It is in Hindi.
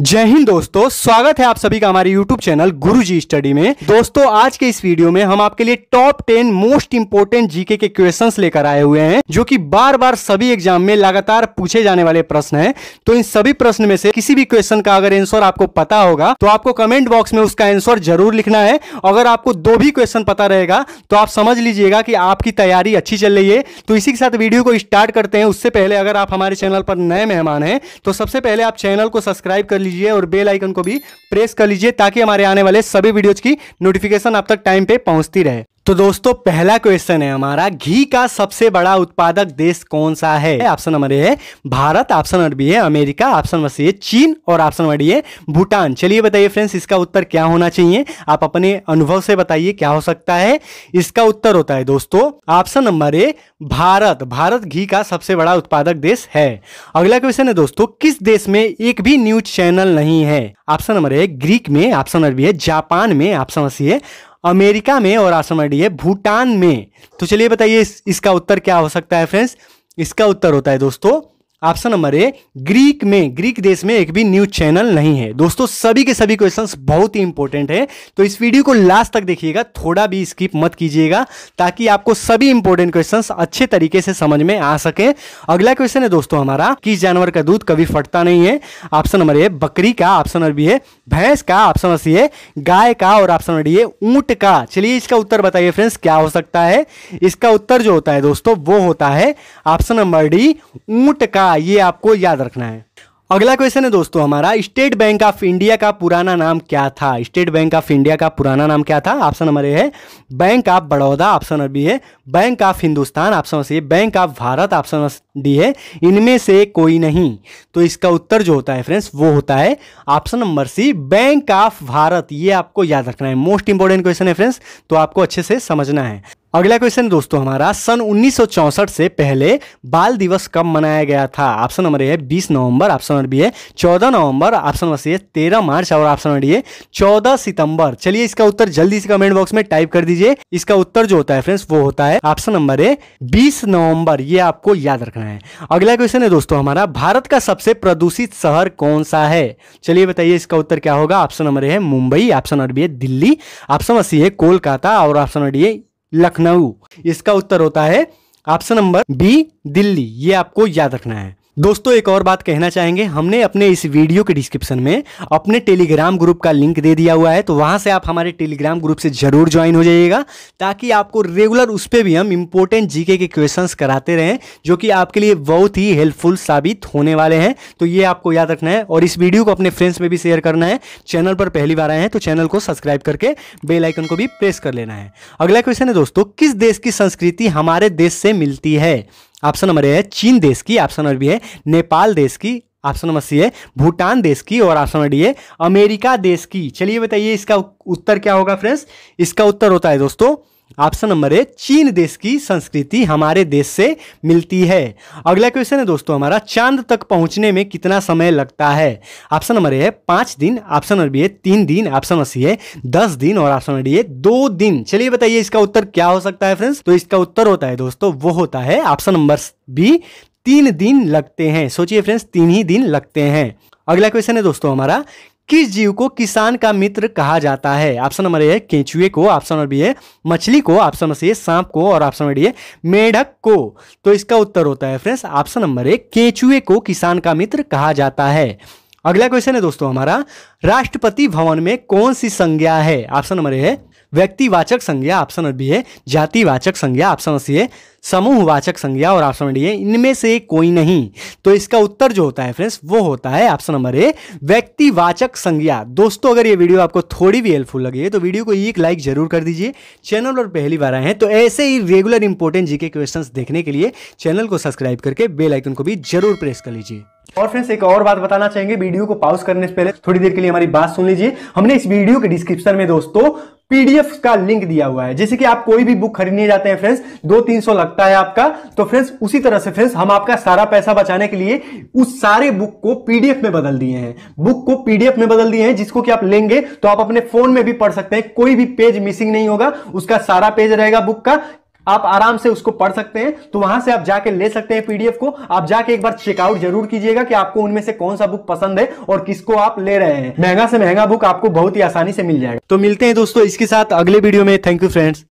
जय हिंद दोस्तों स्वागत है आप सभी का हमारे YouTube चैनल गुरुजी स्टडी में दोस्तों आज के इस वीडियो में हम आपके लिए टॉप 10 मोस्ट इंपोर्टेंट जीके के क्वेश्चंस लेकर आए हुए हैं जो कि बार बार सभी एग्जाम में लगातार पूछे जाने वाले प्रश्न हैं तो इन सभी प्रश्न में से किसी भी क्वेश्चन का अगर आंसर आपको पता होगा तो आपको कमेंट बॉक्स में उसका एंसर जरूर लिखना है अगर आपको दो भी क्वेश्चन पता रहेगा तो आप समझ लीजिएगा कि आपकी तैयारी अच्छी चल रही है तो इसी के साथ वीडियो को स्टार्ट करते हैं उससे पहले अगर आप हमारे चैनल पर नए मेहमान हैं तो सबसे पहले आप चैनल को सब्सक्राइब कर लीजिए और बेल आइकन को भी प्रेस कर लीजिए ताकि हमारे आने वाले सभी वीडियोज की नोटिफिकेशन आप तक टाइम पे पहुंचती रहे तो दोस्तों पहला क्वेश्चन है हमारा घी का सबसे बड़ा उत्पादक देश कौन सा है ऑप्शन नंबर ए है भारत ऑप्शन नंबर बी है अमेरिका ऑप्शन नंबर सी है चीन और ऑप्शन नंबर डी है भूटान चलिए बताइए फ्रेंड्स इसका उत्तर क्या होना चाहिए आप अपने अनुभव से बताइए क्या हो सकता है इसका उत्तर होता है दोस्तों option number A Bharat Bharat घी का सबसे बड़ा उत्पादक देश है अगला क्वेश्चन है दोस्तों किस देश में एक भी न्यूज चैनल नहीं है ऑप्शन नंबर ए ग्रीक में ऑप्शन नंबर बी है जापान में ऑप्शन नंबर सी है अमेरिका में और आसम है भूटान में तो चलिए बताइए इस, इसका उत्तर क्या हो सकता है फ्रेंड्स इसका उत्तर होता है दोस्तों ऑप्शन नंबर ए ग्रीक में ग्रीक देश में एक भी न्यूज चैनल नहीं है दोस्तों सभी के सभी क्वेश्चंस बहुत ही इंपॉर्टेंट है तो इस वीडियो को लास्ट तक देखिएगा थोड़ा भी स्किप मत कीजिएगा ताकि आपको सभी इंपॉर्टेंट क्वेश्चंस अच्छे तरीके से समझ में आ सके अगला क्वेश्चन है दोस्तों हमारा किस जानवर का दूध कभी फटता नहीं है ऑप्शन नंबर ए बकरी का ऑप्शन नंबर बी है भैंस का ऑप्शन नंबर सी है गाय का और ऑप्शन नंबर डी है ऊंट का चलिए इसका उत्तर बताइए फ्रेंड्स क्या हो सकता है इसका उत्तर जो होता है दोस्तों वो होता है ऑप्शन नंबर डी ऊंट का था ये आपको याद रखना है अगला क्वेश्चन है दोस्तों हमारा स्टेट बैंक ऑफ इंडिया का पुराना नाम क्या था स्टेट बैंक ऑफ इंडिया का पुराना नाम क्या था ऑप्शन नंबर ए है bank of Baroda option number B है bank of Hindustan option C है bank of Bharat option number D है इनमें से कोई नहीं तो इसका उत्तर जो होता है फ्रेंड्स वो होता है option number C bank of Bharat ये आपको याद रखना है मोस्ट इंपॉर्टेंट क्वेश्चन है फ्रेंड्स तो आपको अच्छे से समझना है अगला क्वेश्चन दोस्तों हमारा सन 1964 से पहले बाल दिवस कब मनाया गया था ऑप्शन नंबर ए है 20 नवंबर ऑप्शन नंबर बी है 14 नवंबर ऑप्शन नंबर सी है 13 मार्च और ऑप्शन नंबर डी है 14 सितंबर चलिए इसका उत्तर जल्दी से कमेंट बॉक्स में टाइप कर दीजिए इसका उत्तर जो होता है फ्रेंड्स वो होता है ऑप्शन नंबर ए बीस नवंबर ये आपको याद रखना है अगला क्वेश्चन है दोस्तों हमारा भारत का सबसे प्रदूषित शहर कौन सा है चलिए बताइए इसका उत्तर क्या होगा ऑप्शन नंबर ए है मुंबई ऑप्शन नंबर बी है दिल्ली ऑप्शन नंबर सी है कोलकाता और ऑप्शन नंबर डी है लखनऊ इसका उत्तर होता है ऑप्शन नंबर बी दिल्ली ये आपको याद रखना है दोस्तों एक और बात कहना चाहेंगे हमने अपने इस वीडियो के डिस्क्रिप्शन में अपने टेलीग्राम ग्रुप का लिंक दे दिया हुआ है तो वहां से आप हमारे टेलीग्राम ग्रुप से जरूर ज्वाइन हो जाइएगा ताकि आपको रेगुलर उस पर भी हम इम्पोर्टेंट जीके के क्वेश्चंस कराते रहें जो कि आपके लिए बहुत ही हेल्पफुल साबित होने वाले हैं तो ये आपको याद रखना है और इस वीडियो को अपने फ्रेंड्स में भी शेयर करना है चैनल पर पहली बार आए हैं तो चैनल को सब्सक्राइब करके बेलाइकन को भी प्रेस कर लेना है अगला क्वेश्चन है दोस्तों किस देश की संस्कृति हमारे देश से मिलती है ऑप्शन नंबर ए है चीन देश की ऑप्शन नंबर बी है नेपाल देश की ऑप्शन नंबर सी है भूटान देश की और ऑप्शन नंबर डी है अमेरिका देश की चलिए बताइए इसका उत्तर क्या होगा फ्रेंड्स इसका उत्तर होता है दोस्तों ऑप्शन नंबर ए चीन देश की संस्कृति हमारे देश से मिलती है अगला क्वेश्चन है दोस्तों हमारा चांद तक पहुंचने में कितना समय लगता है ऑप्शन नंबर ए है पांच दिन ऑप्शन नंबर बी है तीन दिन ऑप्शन नंबर सी है दस दिन और ऑप्शन नंबर डी है दो दिन चलिए बताइए इसका उत्तर क्या हो सकता है फ्रेंड्स तो इसका उत्तर होता है दोस्तों वो होता है ऑप्शन नंबर बी तीन दिन लगते हैं सोचिए फ्रेंड्स तीन ही दिन लगते हैं अगला क्वेश्चन है दोस्तों हमारा किस जीव को किसान का मित्र कहा जाता है ऑप्शन नंबर ए है केंचुए को ऑप्शन नंबर बी है मछली को ऑप्शन नंबर सी है सांप को और ऑप्शन नंबर डी है मेढक को तो इसका उत्तर होता है फ्रेंड्स ऑप्शन नंबर ए केंचुए को किसान का मित्र कहा जाता है अगला क्वेश्चन है दोस्तों हमारा राष्ट्रपति भवन में कौन सी संज्ञा है ऑप्शन नंबर ए है व्यक्तिवाचक संज्ञा ऑप्शन बी है जातिवाचक संज्ञा ऑप्शन सी है समूहवाचक संज्ञा और ऑप्शन डी है इनमें से कोई नहीं तो इसका उत्तर जो होता है फ्रेंड्स वो होता है ऑप्शन नंबर ए व्यक्तिवाचक संज्ञा दोस्तों अगर ये वीडियो आपको थोड़ी भी हेल्पफुल लगी है तो वीडियो को एक लाइक जरूर कर दीजिए चैनल पर पहली बार आए हैं तो ऐसे ही रेगुलर इंपॉर्टेंट जीके क्वेश्चन देखने के लिए चैनल को सब्सक्राइब करके बेलाइकन को भी जरूर प्रेस कर लीजिए और फ्रेंड्स एक और बात बताना चाहेंगे वीडियो को पॉज करने से पहले थोड़ी देर के लिए हमारी बात सुन लीजिए हमने इस वीडियो के डिस्क्रिप्शन में दोस्तों पीडीएफ का लिंक दिया हुआ है जैसे कि आप कोई भी बुक खरीदने जाते हैं फ्रेंड्स दो तीन सौ लगता है आपका तो फ्रेंड्स उसी तरह से फ्रेंड्स हम आपका सारा पैसा बचाने के लिए उस सारे बुक को पीडीएफ में बदल दिए हैं बुक को पीडीएफ में बदल दिए हैं जिसको कि आप लेंगे तो आप अपने फोन में भी पढ़ सकते हैं कोई भी पेज मिसिंग नहीं होगा उसका सारा पेज रहेगा बुक का आप आराम से उसको पढ़ सकते हैं तो वहां से आप जाके ले सकते हैं पीडीएफ को आप जाके एक बार चेकआउट जरूर कीजिएगा कि आपको उनमें से कौन सा बुक पसंद है और किसको आप ले रहे हैं महंगा से महंगा बुक आपको बहुत ही आसानी से मिल जाएगा तो मिलते हैं दोस्तों इसके साथ अगले वीडियो में थैंक यू फ्रेंड्स